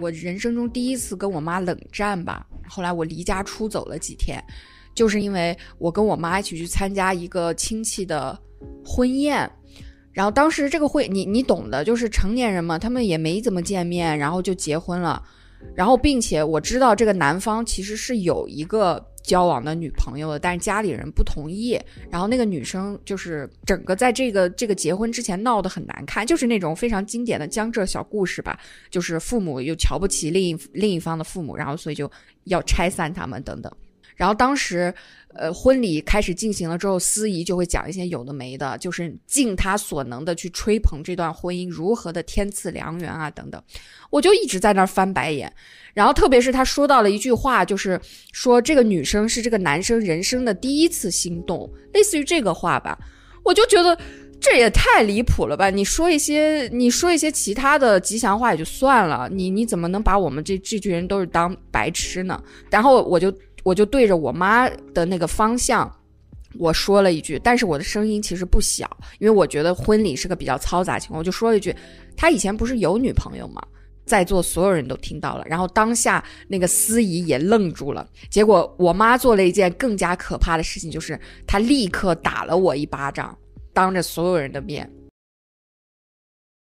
我人生中第一次跟我妈冷战吧，后来我离家出走了几天，就是因为我跟我妈一起去参加一个亲戚的婚宴，然后当时这个会你你懂的，就是成年人嘛，他们也没怎么见面，然后就结婚了。然后，并且我知道这个男方其实是有一个交往的女朋友的，但是家里人不同意。然后那个女生就是整个在这个这个结婚之前闹得很难看，就是那种非常经典的江浙小故事吧，就是父母又瞧不起另一另一方的父母，然后所以就要拆散他们等等。然后当时，呃，婚礼开始进行了之后，司仪就会讲一些有的没的，就是尽他所能的去吹捧这段婚姻如何的天赐良缘啊等等。我就一直在那儿翻白眼。然后特别是他说到了一句话，就是说这个女生是这个男生人生的第一次心动，类似于这个话吧。我就觉得这也太离谱了吧！你说一些你说一些其他的吉祥话也就算了，你你怎么能把我们这这群人都是当白痴呢？然后我就。我就对着我妈的那个方向，我说了一句，但是我的声音其实不小，因为我觉得婚礼是个比较嘈杂情况，我就说了一句，他以前不是有女朋友吗？在座所有人都听到了，然后当下那个司仪也愣住了，结果我妈做了一件更加可怕的事情，就是她立刻打了我一巴掌，当着所有人的面。